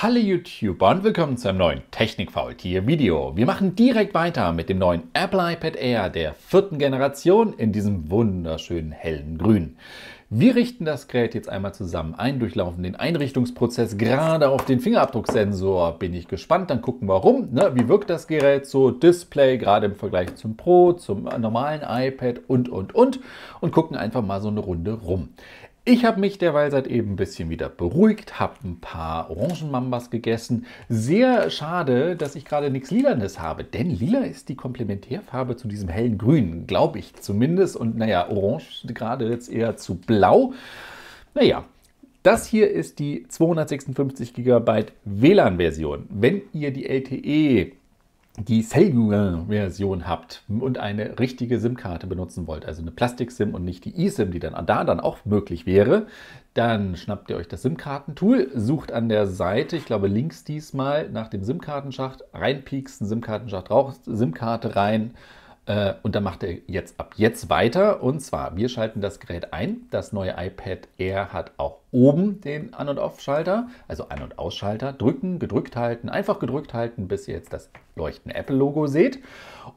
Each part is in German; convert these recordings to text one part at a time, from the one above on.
Hallo YouTuber und willkommen zu einem neuen Technik-Faultier-Video. Wir machen direkt weiter mit dem neuen Apple iPad Air der vierten Generation in diesem wunderschönen hellen Grün. Wir richten das Gerät jetzt einmal zusammen ein, durchlaufen den Einrichtungsprozess gerade auf den Fingerabdrucksensor. Bin ich gespannt, dann gucken wir rum. Ne? Wie wirkt das Gerät so? Display, gerade im Vergleich zum Pro, zum normalen iPad und, und, und. Und gucken einfach mal so eine Runde rum. Ich habe mich derweil seit eben ein bisschen wieder beruhigt, habe ein paar Orangenmambas gegessen. Sehr schade, dass ich gerade nichts Lilanes habe, denn Lila ist die Komplementärfarbe zu diesem hellen Grün, glaube ich zumindest. Und naja, Orange gerade jetzt eher zu blau. Naja, das hier ist die 256 GB WLAN-Version. Wenn ihr die LTE die Cellular-Version habt und eine richtige SIM-Karte benutzen wollt, also eine Plastik-SIM und nicht die eSIM, die dann da dann auch möglich wäre, dann schnappt ihr euch das SIM-Kartentool, sucht an der Seite, ich glaube links diesmal, nach dem SIM-Kartenschacht, reinpiekst reinpieksen, SIM-Kartenschacht raus, SIM-Karte rein äh, und dann macht er jetzt ab jetzt weiter. Und zwar, wir schalten das Gerät ein. Das neue iPad Air hat auch oben den An- und Off-Schalter, also An- und Ausschalter. Drücken, gedrückt halten, einfach gedrückt halten, bis ihr jetzt das leuchtende Apple-Logo seht.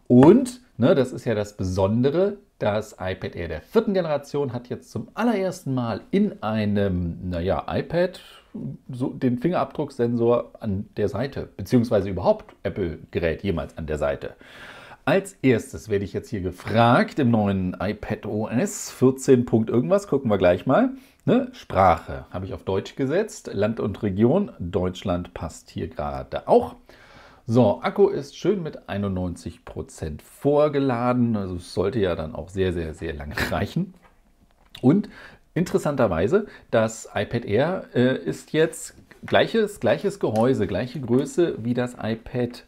Und, ne, das ist ja das Besondere, das iPad Air der vierten Generation hat jetzt zum allerersten Mal in einem, naja, iPad so den Fingerabdrucksensor an der Seite, beziehungsweise überhaupt Apple-Gerät jemals an der Seite. Als erstes werde ich jetzt hier gefragt im neuen iPad OS 14. irgendwas, gucken wir gleich mal. Ne? Sprache habe ich auf Deutsch gesetzt, Land und Region, Deutschland passt hier gerade auch. So, Akku ist schön mit 91% vorgeladen, also sollte ja dann auch sehr, sehr, sehr lange reichen. Und interessanterweise, das iPad Air äh, ist jetzt gleiches, gleiches Gehäuse, gleiche Größe wie das iPad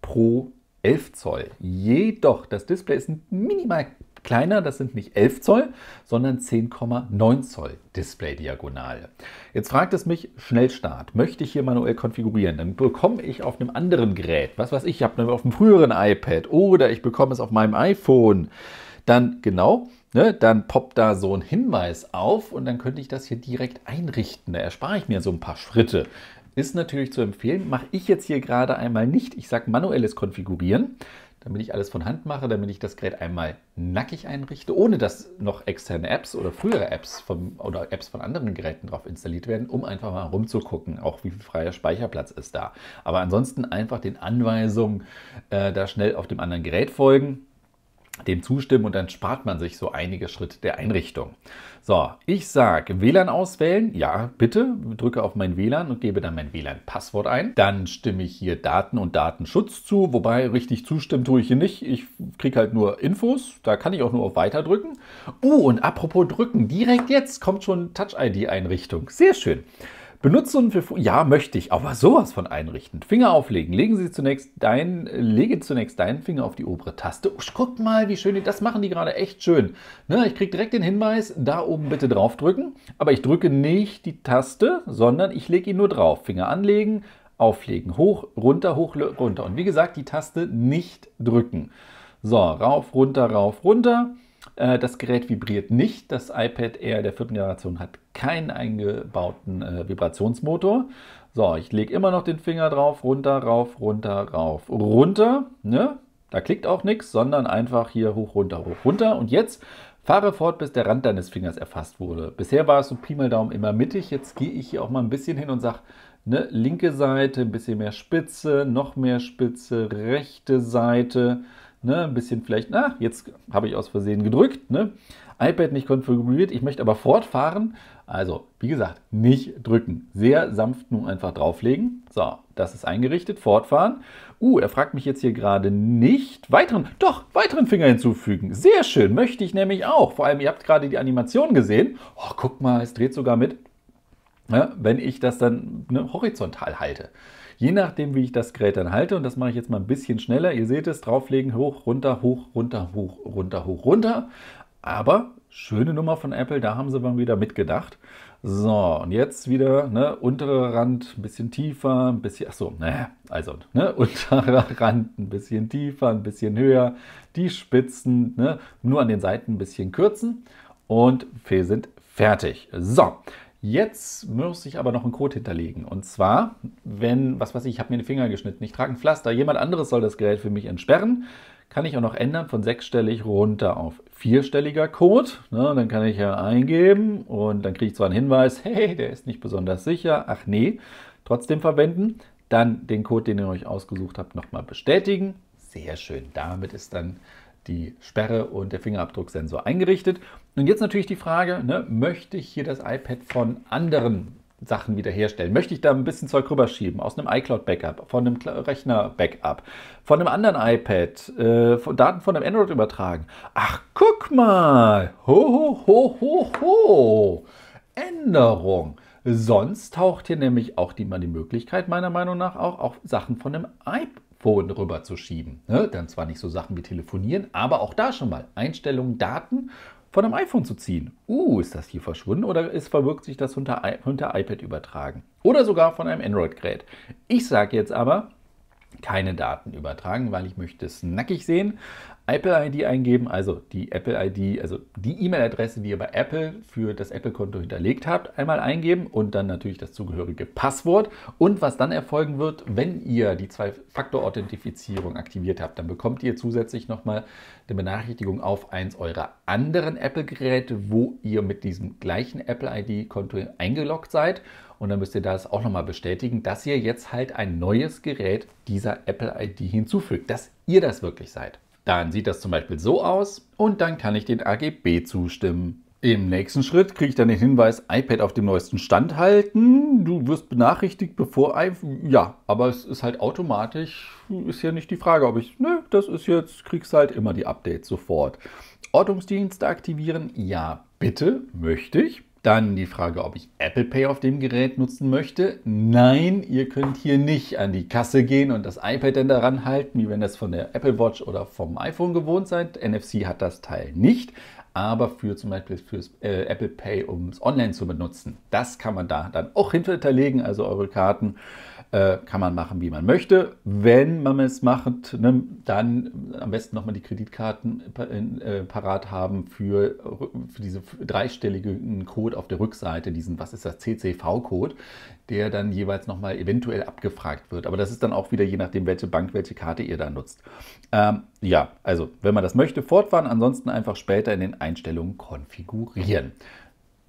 Pro 11 Zoll. Jedoch, das Display ist minimal kleiner, das sind nicht 11 Zoll, sondern 10,9 Zoll Display-Diagonale. Jetzt fragt es mich, Schnellstart, möchte ich hier manuell konfigurieren? Dann bekomme ich auf einem anderen Gerät, was weiß ich, ich habe auf einem früheren iPad oder ich bekomme es auf meinem iPhone. Dann genau, Ne, dann poppt da so ein Hinweis auf und dann könnte ich das hier direkt einrichten. Da erspare ich mir so ein paar Schritte ist natürlich zu empfehlen. Mache ich jetzt hier gerade einmal nicht. Ich sage manuelles Konfigurieren, damit ich alles von Hand mache, damit ich das Gerät einmal nackig einrichte, ohne dass noch externe Apps oder frühere Apps vom, oder Apps von anderen Geräten drauf installiert werden, um einfach mal rumzugucken, auch wie viel freier Speicherplatz ist da. Aber ansonsten einfach den Anweisungen äh, da schnell auf dem anderen Gerät folgen dem zustimmen und dann spart man sich so einige Schritte der Einrichtung. So, ich sage WLAN auswählen, ja, bitte, drücke auf mein WLAN und gebe dann mein WLAN-Passwort ein. Dann stimme ich hier Daten und Datenschutz zu, wobei richtig zustimmen tue ich hier nicht. Ich kriege halt nur Infos, da kann ich auch nur auf Weiter drücken. Uh, und apropos drücken, direkt jetzt kommt schon Touch-ID-Einrichtung. Sehr schön. Benutzen für ja möchte ich, aber sowas von einrichten. Finger auflegen. Legen Sie zunächst dein, lege zunächst deinen Finger auf die obere Taste. Usch, guck mal, wie schön die, das machen die gerade echt schön. Ne, ich kriege direkt den Hinweis, da oben bitte draufdrücken. Aber ich drücke nicht die Taste, sondern ich lege ihn nur drauf. Finger anlegen, auflegen, hoch, runter, hoch, runter. Und wie gesagt, die Taste nicht drücken. So, rauf, runter, rauf, runter. Äh, das Gerät vibriert nicht. Das iPad Air der vierten Generation hat keinen eingebauten äh, Vibrationsmotor. So, ich lege immer noch den Finger drauf, runter, rauf, runter, rauf, runter. Ne? Da klickt auch nichts, sondern einfach hier hoch, runter, hoch, runter. Und jetzt fahre fort, bis der Rand deines Fingers erfasst wurde. Bisher war es so Pi mal Daumen immer mittig. Jetzt gehe ich hier auch mal ein bisschen hin und sage, ne, linke Seite, ein bisschen mehr Spitze, noch mehr Spitze, rechte Seite. Ne, ein bisschen vielleicht, na, jetzt habe ich aus Versehen gedrückt, ne? iPad nicht konfiguriert, ich möchte aber fortfahren. Also, wie gesagt, nicht drücken. Sehr sanft nun einfach drauflegen. So, das ist eingerichtet, fortfahren. Uh, er fragt mich jetzt hier gerade nicht. Weiteren, doch, weiteren Finger hinzufügen. Sehr schön, möchte ich nämlich auch. Vor allem, ihr habt gerade die Animation gesehen. Oh, guck mal, es dreht sogar mit, ne, wenn ich das dann ne, horizontal halte. Je nachdem, wie ich das Gerät dann halte, und das mache ich jetzt mal ein bisschen schneller, ihr seht es, drauflegen, hoch, runter, hoch, runter, hoch, runter, hoch, runter. Aber schöne Nummer von Apple, da haben sie mal wieder mitgedacht. So, und jetzt wieder, ne, unterer Rand ein bisschen tiefer, ein bisschen, achso, ne, also, ne, unterer Rand ein bisschen tiefer, ein bisschen höher, die Spitzen, ne, nur an den Seiten ein bisschen kürzen und wir sind fertig. So, Jetzt muss ich aber noch einen Code hinterlegen. Und zwar, wenn, was weiß ich, ich habe mir den Finger geschnitten, ich trage ein Pflaster, jemand anderes soll das Gerät für mich entsperren, kann ich auch noch ändern von sechsstellig runter auf vierstelliger Code. Na, ne, dann kann ich ja eingeben und dann kriege ich zwar einen Hinweis, hey, der ist nicht besonders sicher, ach nee, trotzdem verwenden. Dann den Code, den ihr euch ausgesucht habt, nochmal bestätigen. Sehr schön, damit ist dann die Sperre und der Fingerabdrucksensor eingerichtet. Und jetzt natürlich die Frage, ne, möchte ich hier das iPad von anderen Sachen wiederherstellen? Möchte ich da ein bisschen Zeug rüberschieben aus einem iCloud-Backup, von einem Rechner-Backup, von einem anderen iPad, äh, von Daten von einem Android übertragen? Ach, guck mal! Ho, ho, ho, ho, ho! Änderung! Sonst taucht hier nämlich auch die, die Möglichkeit, meiner Meinung nach, auch auf Sachen von einem iPad Telefon rüber zu schieben. Ne? Dann zwar nicht so Sachen wie telefonieren, aber auch da schon mal Einstellungen, Daten von einem iPhone zu ziehen. Uh, ist das hier verschwunden oder ist verwirkt sich das unter, unter iPad übertragen? Oder sogar von einem Android-Gerät. Ich sage jetzt aber, keine Daten übertragen, weil ich möchte es nackig sehen. Apple-ID eingeben, also die Apple-ID, also die E-Mail-Adresse, die ihr bei Apple für das Apple-Konto hinterlegt habt, einmal eingeben und dann natürlich das zugehörige Passwort. Und was dann erfolgen wird, wenn ihr die Zwei-Faktor-Authentifizierung aktiviert habt, dann bekommt ihr zusätzlich nochmal eine Benachrichtigung auf eins eurer anderen Apple-Geräte, wo ihr mit diesem gleichen Apple-ID-Konto eingeloggt seid. Und dann müsst ihr das auch nochmal bestätigen, dass ihr jetzt halt ein neues Gerät dieser Apple-ID hinzufügt, dass ihr das wirklich seid. Dann sieht das zum Beispiel so aus und dann kann ich den AGB zustimmen. Im nächsten Schritt kriege ich dann den Hinweis, iPad auf dem neuesten Stand halten. Du wirst benachrichtigt, bevor iPhone. Ja, aber es ist halt automatisch, ist ja nicht die Frage, ob ich, ne, das ist jetzt, kriegst halt immer die Updates sofort. Ordnungsdienste aktivieren, ja, bitte, möchte ich. Dann die Frage, ob ich Apple Pay auf dem Gerät nutzen möchte. Nein, ihr könnt hier nicht an die Kasse gehen und das iPad dann daran halten, wie wenn das von der Apple Watch oder vom iPhone gewohnt seid. NFC hat das Teil nicht, aber für zum Beispiel für äh, Apple Pay, um es online zu benutzen, das kann man da dann auch hinterlegen, also eure Karten. Äh, kann man machen, wie man möchte. Wenn man es macht, ne, dann am besten nochmal die Kreditkarten äh, parat haben für, für diese dreistelligen Code auf der Rückseite, diesen, was ist das, CCV-Code, der dann jeweils nochmal eventuell abgefragt wird. Aber das ist dann auch wieder je nachdem, welche Bank, welche Karte ihr da nutzt. Ähm, ja, also wenn man das möchte, fortfahren, ansonsten einfach später in den Einstellungen konfigurieren.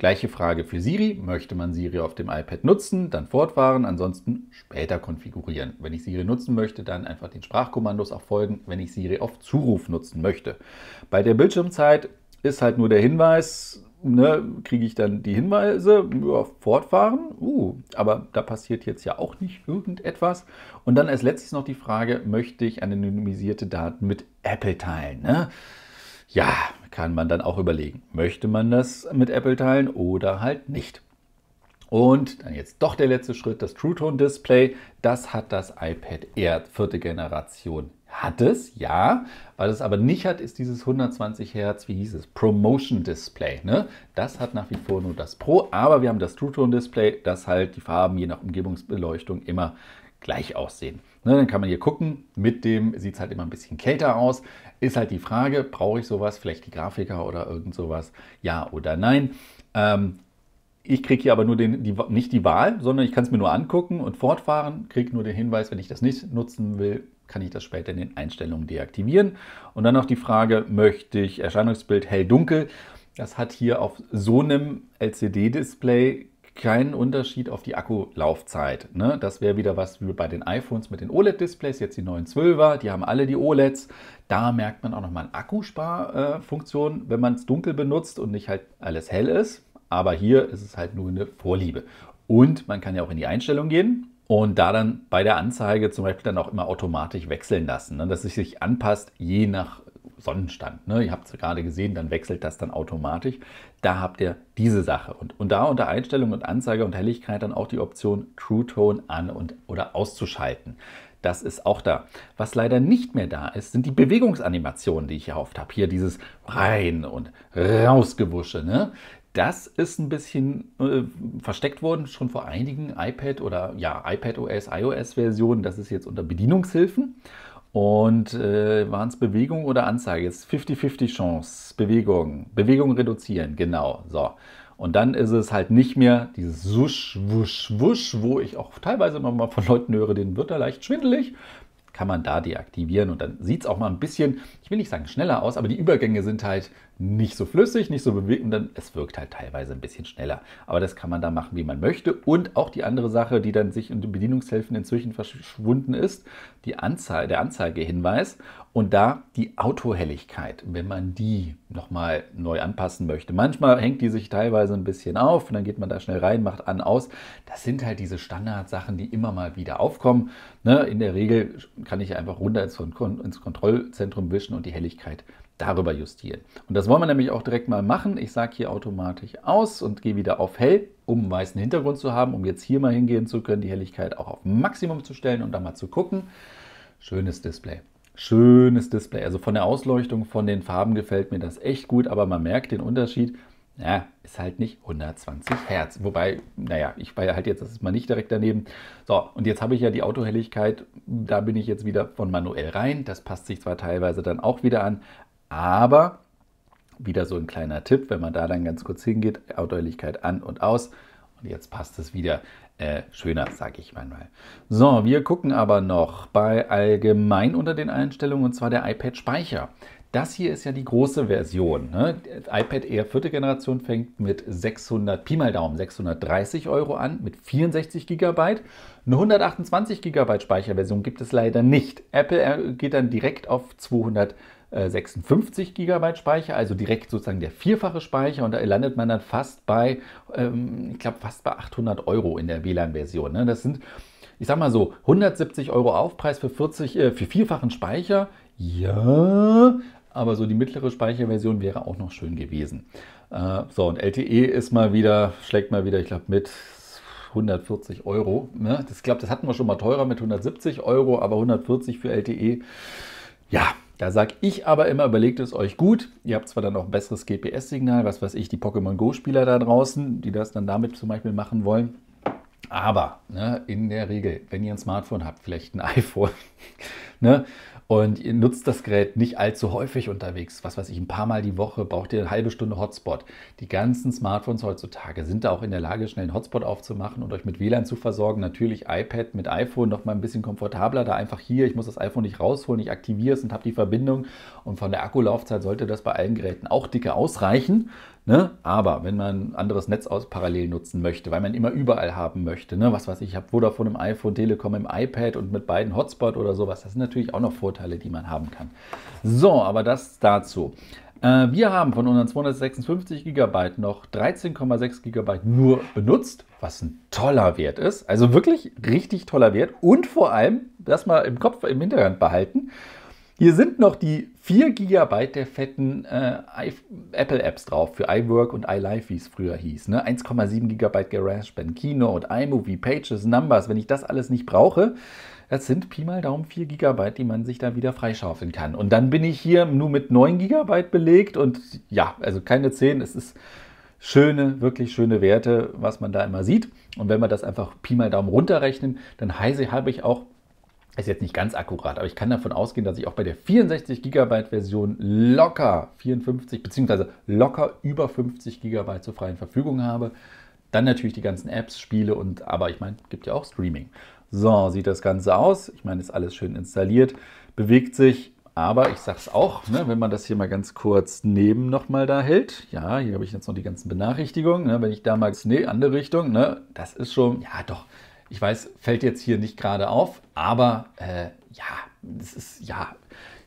Gleiche Frage für Siri. Möchte man Siri auf dem iPad nutzen, dann fortfahren, ansonsten später konfigurieren. Wenn ich Siri nutzen möchte, dann einfach den Sprachkommandos auch folgen, wenn ich Siri auf Zuruf nutzen möchte. Bei der Bildschirmzeit ist halt nur der Hinweis, ne, kriege ich dann die Hinweise, ja, fortfahren, uh, aber da passiert jetzt ja auch nicht irgendetwas. Und dann als letztes noch die Frage, möchte ich anonymisierte Daten mit Apple teilen? Ne? Ja, kann man dann auch überlegen, möchte man das mit Apple teilen oder halt nicht. Und dann jetzt doch der letzte Schritt, das True Tone Display. Das hat das iPad Air vierte Generation. Hat es, ja. Was es aber nicht hat, ist dieses 120 Hertz, wie hieß es, Promotion Display. Ne? Das hat nach wie vor nur das Pro, aber wir haben das True Tone Display, das halt die Farben je nach Umgebungsbeleuchtung immer gleich aussehen. Ne, dann kann man hier gucken, mit dem sieht es halt immer ein bisschen kälter aus. Ist halt die Frage, brauche ich sowas? Vielleicht die Grafiker oder irgend sowas? Ja oder nein? Ähm, ich kriege hier aber nur den, die, nicht die Wahl, sondern ich kann es mir nur angucken und fortfahren, kriege nur den Hinweis, wenn ich das nicht nutzen will, kann ich das später in den Einstellungen deaktivieren. Und dann noch die Frage, möchte ich Erscheinungsbild hell-dunkel? Das hat hier auf so einem LCD-Display keinen Unterschied auf die Akkulaufzeit. Ne? Das wäre wieder was wie bei den iPhones mit den OLED-Displays, jetzt die neuen 12er, die haben alle die OLEDs. Da merkt man auch nochmal eine Akkusparfunktion, äh, wenn man es dunkel benutzt und nicht halt alles hell ist. Aber hier ist es halt nur eine Vorliebe. Und man kann ja auch in die Einstellung gehen, und da dann bei der Anzeige zum Beispiel dann auch immer automatisch wechseln lassen, ne? dass es sich anpasst, je nach Sonnenstand. Ne? Ihr habt es gerade gesehen, dann wechselt das dann automatisch. Da habt ihr diese Sache. Und, und da unter Einstellung und Anzeige und Helligkeit dann auch die Option True Tone an und oder auszuschalten. Das ist auch da. Was leider nicht mehr da ist, sind die Bewegungsanimationen, die ich erhofft habe. Hier dieses rein und rausgewusche. Ne? Das ist ein bisschen äh, versteckt worden, schon vor einigen iPad oder ja, iPad OS, iOS-Versionen. Das ist jetzt unter Bedienungshilfen. Und äh, waren es Bewegung oder Anzeige? Jetzt 50-50 Chance. Bewegung. Bewegung reduzieren, genau. So. Und dann ist es halt nicht mehr dieses Wusch, Wusch, Wusch, wo ich auch teilweise immer mal von Leuten höre, denen wird er leicht schwindelig. Kann man da deaktivieren und dann sieht es auch mal ein bisschen, ich will nicht sagen schneller aus, aber die Übergänge sind halt nicht so flüssig, nicht so bewegt und dann es wirkt halt teilweise ein bisschen schneller. Aber das kann man da machen, wie man möchte. Und auch die andere Sache, die dann sich in den Bedienungshilfen inzwischen verschwunden ist, die Anzeige, der Anzeigehinweis und da die Autohelligkeit, wenn man die nochmal neu anpassen möchte. Manchmal hängt die sich teilweise ein bisschen auf und dann geht man da schnell rein, macht an, aus. Das sind halt diese Standardsachen, die immer mal wieder aufkommen. Ne? In der Regel kann ich einfach runter ins, Kon ins Kontrollzentrum wischen und die Helligkeit darüber justieren. Und das wollen wir nämlich auch direkt mal machen. Ich sage hier automatisch aus und gehe wieder auf hell, um einen weißen Hintergrund zu haben, um jetzt hier mal hingehen zu können, die Helligkeit auch auf Maximum zu stellen und dann mal zu gucken. Schönes Display. Schönes Display. Also von der Ausleuchtung, von den Farben gefällt mir das echt gut, aber man merkt den Unterschied. Ja, ist halt nicht 120 Hertz. Wobei, naja, ich war ja halt jetzt, das ist mal nicht direkt daneben. So, und jetzt habe ich ja die Autohelligkeit, da bin ich jetzt wieder von manuell rein. Das passt sich zwar teilweise dann auch wieder an, aber wieder so ein kleiner Tipp, wenn man da dann ganz kurz hingeht, Autohelligkeit an und aus. Und jetzt passt es wieder äh, schöner, sage ich manchmal. So, wir gucken aber noch bei allgemein unter den Einstellungen und zwar der iPad-Speicher. Das hier ist ja die große Version. Ne? iPad Air vierte Generation fängt mit 600, Pi mal Daumen, 630 Euro an, mit 64 GB. Eine 128 GB Speicherversion gibt es leider nicht. Apple äh, geht dann direkt auf 200 GB. 56 äh, GB Speicher, also direkt sozusagen der vierfache Speicher und da landet man dann fast bei, ähm, ich glaube, fast bei 800 Euro in der WLAN-Version. Ne? Das sind, ich sag mal so, 170 Euro Aufpreis für, 40, äh, für vierfachen Speicher. Ja, aber so die mittlere Speicherversion wäre auch noch schön gewesen. Äh, so, und LTE ist mal wieder, schlägt mal wieder, ich glaube, mit 140 Euro. Ne? Das glaube, das hatten wir schon mal teurer mit 170 Euro, aber 140 für LTE. Ja, da sage ich aber immer, überlegt es euch gut. Ihr habt zwar dann auch ein besseres GPS-Signal, was weiß ich, die Pokémon Go-Spieler da draußen, die das dann damit zum Beispiel machen wollen. Aber ne, in der Regel, wenn ihr ein Smartphone habt, vielleicht ein iPhone, ne, und ihr nutzt das Gerät nicht allzu häufig unterwegs, was weiß ich, ein paar Mal die Woche braucht ihr eine halbe Stunde Hotspot. Die ganzen Smartphones heutzutage sind da auch in der Lage, schnell einen Hotspot aufzumachen und euch mit WLAN zu versorgen. Natürlich iPad mit iPhone noch mal ein bisschen komfortabler, da einfach hier, ich muss das iPhone nicht rausholen, ich aktiviere es und habe die Verbindung. Und von der Akkulaufzeit sollte das bei allen Geräten auch dicke ausreichen. Ne? Aber wenn man ein anderes Netz aus parallel nutzen möchte, weil man immer überall haben möchte, ne? was weiß ich, ich habe Vodafone im iPhone, Telekom im iPad und mit beiden Hotspot oder sowas, das sind natürlich auch noch Vorteile, die man haben kann. So, aber das dazu. Äh, wir haben von unseren 256 GB noch 13,6 GB nur benutzt, was ein toller Wert ist. Also wirklich richtig toller Wert und vor allem das mal im Kopf, im Hintergrund behalten. Hier sind noch die 4 GB der fetten äh, Apple-Apps drauf für iWork und iLife, wie es früher hieß. Ne? 1,7 GB GarageBand, Keynote, iMovie, Pages, Numbers. Wenn ich das alles nicht brauche, das sind Pi mal Daumen 4 GB, die man sich da wieder freischaufeln kann. Und dann bin ich hier nur mit 9 GB belegt und ja, also keine 10. Es ist schöne, wirklich schöne Werte, was man da immer sieht. Und wenn wir das einfach Pi mal Daumen runterrechnen, dann heiße, habe ich auch ist jetzt nicht ganz akkurat, aber ich kann davon ausgehen, dass ich auch bei der 64 GB Version locker 54 bzw. locker über 50 GB zur freien Verfügung habe. Dann natürlich die ganzen Apps, Spiele und aber ich meine, gibt ja auch Streaming. So sieht das Ganze aus. Ich meine, ist alles schön installiert, bewegt sich, aber ich sage es auch, ne, wenn man das hier mal ganz kurz neben nochmal da hält. Ja, hier habe ich jetzt noch die ganzen Benachrichtigungen. Ne, wenn ich da mal andere Richtung, ne, das ist schon, ja doch, ich weiß, fällt jetzt hier nicht gerade auf, aber äh, ja, das ist ja.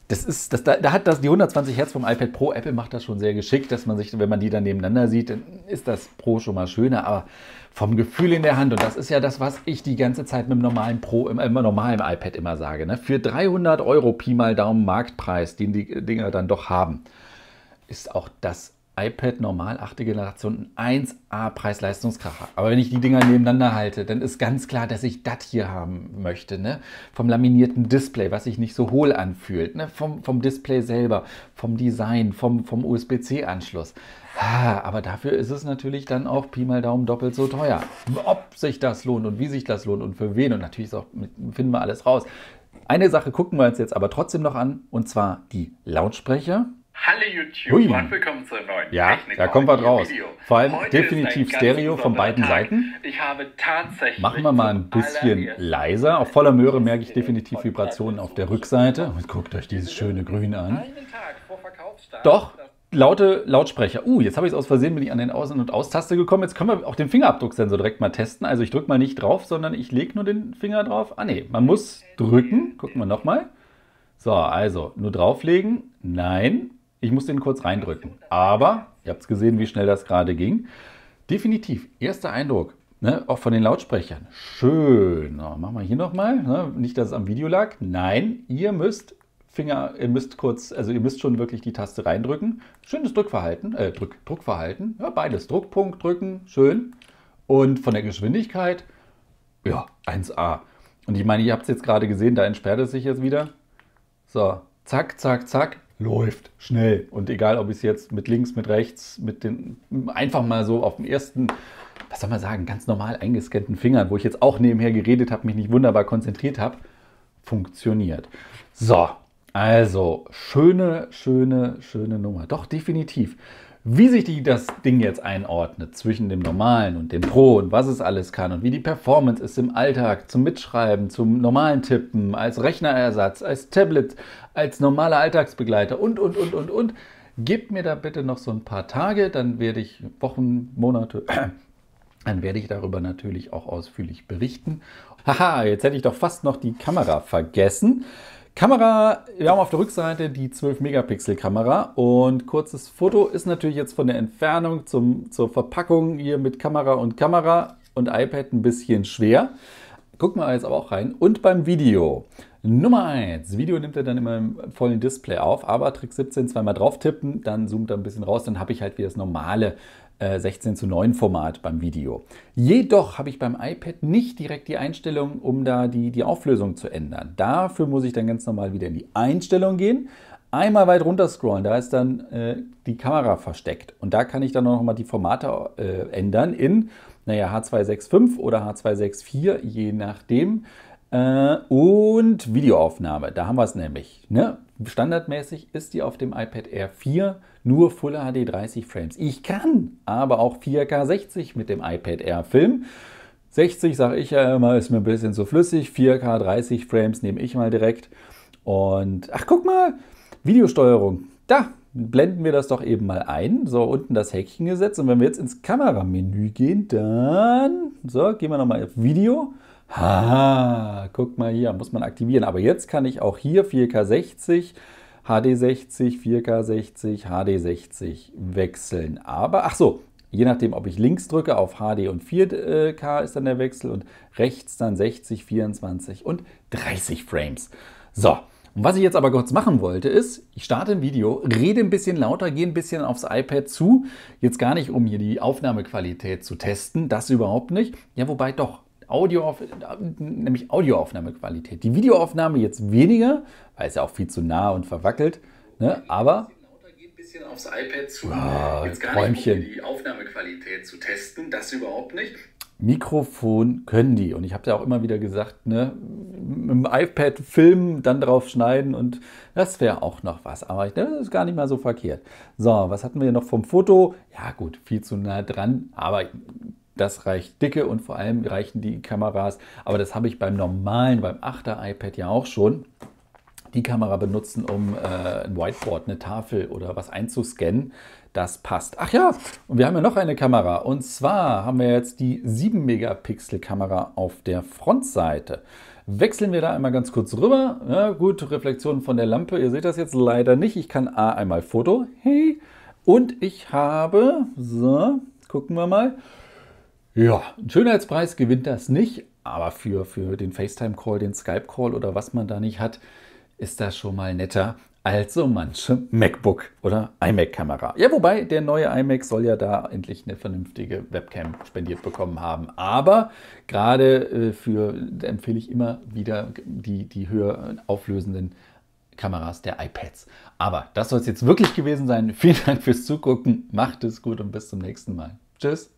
Das ist, das, da, da, hat das die 120 Hertz vom iPad Pro. Apple macht das schon sehr geschickt, dass man sich, wenn man die dann nebeneinander sieht, dann ist das Pro schon mal schöner. Aber vom Gefühl in der Hand und das ist ja das, was ich die ganze Zeit mit dem normalen Pro, immer äh, normalen iPad immer sage. Ne? Für 300 Euro Pi mal Daumen Marktpreis, den die Dinger dann doch haben, ist auch das iPad normal 8. Generation 1A Preis-Leistungskracher. Aber wenn ich die Dinger nebeneinander halte, dann ist ganz klar, dass ich das hier haben möchte. Ne? Vom laminierten Display, was sich nicht so hohl anfühlt. Ne? Vom, vom Display selber, vom Design, vom, vom USB-C-Anschluss. aber dafür ist es natürlich dann auch Pi mal Daumen doppelt so teuer. Ob sich das lohnt und wie sich das lohnt und für wen. Und natürlich auch, finden wir alles raus. Eine Sache gucken wir uns jetzt aber trotzdem noch an, und zwar die Lautsprecher. Hallo YouTube Ui. und willkommen zur neuen Ja, Technik da kommt was raus. Video. Vor allem Heute definitiv Stereo von beiden Tag. Seiten. Ich habe tatsächlich Machen wir mal ein bisschen leiser. Auf voller Möhre merke ich definitiv Vibrationen auf der Rückseite. Und guckt euch dieses schöne Grün an. Doch, laute Lautsprecher. Uh, jetzt habe ich es aus Versehen, bin ich an den Außen- und Aus-Taste gekommen. Jetzt können wir auch den Fingerabdrucksensor direkt mal testen. Also ich drücke mal nicht drauf, sondern ich lege nur den Finger drauf. Ah nee, man muss drücken. Gucken wir nochmal. So, also nur drauflegen. Nein. Ich muss den kurz reindrücken. Aber, ihr habt es gesehen, wie schnell das gerade ging. Definitiv, erster Eindruck, ne, auch von den Lautsprechern. Schön. Na, machen wir hier nochmal. Ne? Nicht, dass es am Video lag. Nein, ihr müsst Finger, ihr müsst kurz, also ihr müsst schon wirklich die Taste reindrücken. Schönes Drückverhalten, äh, Drück, Druckverhalten, ja, beides. Druckpunkt, drücken, schön. Und von der Geschwindigkeit, ja, 1A. Und ich meine, ihr habt es jetzt gerade gesehen, da entsperrt es sich jetzt wieder. So, zack, zack, zack läuft schnell. Und egal, ob ich es jetzt mit links, mit rechts, mit den einfach mal so auf dem ersten, was soll man sagen, ganz normal eingescannten Fingern, wo ich jetzt auch nebenher geredet habe, mich nicht wunderbar konzentriert habe, funktioniert. So, also schöne, schöne, schöne Nummer. Doch definitiv. Wie sich die, das Ding jetzt einordnet zwischen dem Normalen und dem Pro und was es alles kann und wie die Performance ist im Alltag zum Mitschreiben, zum normalen Tippen, als Rechnerersatz, als Tablet, als normaler Alltagsbegleiter und, und, und, und, und. Gebt mir da bitte noch so ein paar Tage, dann werde ich Wochen, Monate, dann werde ich darüber natürlich auch ausführlich berichten. Haha, jetzt hätte ich doch fast noch die Kamera vergessen. Kamera, wir haben auf der Rückseite die 12-Megapixel-Kamera und kurzes Foto ist natürlich jetzt von der Entfernung zum, zur Verpackung hier mit Kamera und Kamera und iPad ein bisschen schwer. Gucken wir jetzt aber auch rein. Und beim Video. Nummer 1. Video nimmt er dann immer im vollen Display auf, aber Trick 17 zweimal drauf tippen, dann zoomt er ein bisschen raus, dann habe ich halt wie das normale 16 äh, zu 9 Format beim Video. Jedoch habe ich beim iPad nicht direkt die Einstellung, um da die, die Auflösung zu ändern. Dafür muss ich dann ganz normal wieder in die Einstellung gehen, einmal weit runter scrollen, da ist dann äh, die Kamera versteckt. Und da kann ich dann nochmal die Formate äh, ändern in, naja, H265 oder H264, je nachdem. Äh, und Videoaufnahme, da haben wir es nämlich. Ne? Standardmäßig ist die auf dem iPad Air 4 nur Full HD 30 Frames. Ich kann aber auch 4K 60 mit dem iPad Air filmen. 60 sage ich ja immer, ist mir ein bisschen zu flüssig. 4K 30 Frames nehme ich mal direkt. Und ach, guck mal, Videosteuerung. Da blenden wir das doch eben mal ein. So, unten das Häkchen gesetzt. Und wenn wir jetzt ins Kameramenü gehen, dann, so, gehen wir nochmal auf Video. Haha, guck mal hier, muss man aktivieren. Aber jetzt kann ich auch hier 4K60, HD60, 4K60, HD60 wechseln. Aber, ach so, je nachdem, ob ich links drücke auf HD und 4K äh, ist dann der Wechsel und rechts dann 60, 24 und 30 Frames. So, und was ich jetzt aber kurz machen wollte, ist, ich starte ein Video, rede ein bisschen lauter, gehe ein bisschen aufs iPad zu. Jetzt gar nicht, um hier die Aufnahmequalität zu testen, das überhaupt nicht. Ja, wobei doch, Audio, nämlich Audioaufnahmequalität. Die Videoaufnahme jetzt weniger, weil es ja auch viel zu nah und verwackelt, ne? aber aufs iPad zu. Ja, jetzt gar Träumchen. nicht, um die Aufnahmequalität zu testen, das überhaupt nicht. Mikrofon können die. Und ich habe ja auch immer wieder gesagt, ne, mit dem iPad filmen, dann drauf schneiden und das wäre auch noch was. Aber ich, das ist gar nicht mal so verkehrt. So, was hatten wir noch vom Foto? Ja, gut, viel zu nah dran, aber das reicht dicke und vor allem reichen die Kameras, aber das habe ich beim normalen, beim 8er iPad ja auch schon, die Kamera benutzen, um äh, ein Whiteboard, eine Tafel oder was einzuscannen. Das passt. Ach ja, und wir haben ja noch eine Kamera. Und zwar haben wir jetzt die 7-Megapixel-Kamera auf der Frontseite. Wechseln wir da einmal ganz kurz rüber. Ja, gut, Reflexion von der Lampe. Ihr seht das jetzt leider nicht. Ich kann A einmal Foto. Hey. Und ich habe, so, gucken wir mal, ja, ein Schönheitspreis gewinnt das nicht, aber für, für den FaceTime-Call, den Skype-Call oder was man da nicht hat, ist das schon mal netter als so manche MacBook oder iMac-Kamera. Ja, wobei der neue iMac soll ja da endlich eine vernünftige Webcam spendiert bekommen haben. Aber gerade äh, für empfehle ich immer wieder die, die höher auflösenden Kameras der iPads. Aber das soll es jetzt wirklich gewesen sein. Vielen Dank fürs Zugucken. Macht es gut und bis zum nächsten Mal. Tschüss.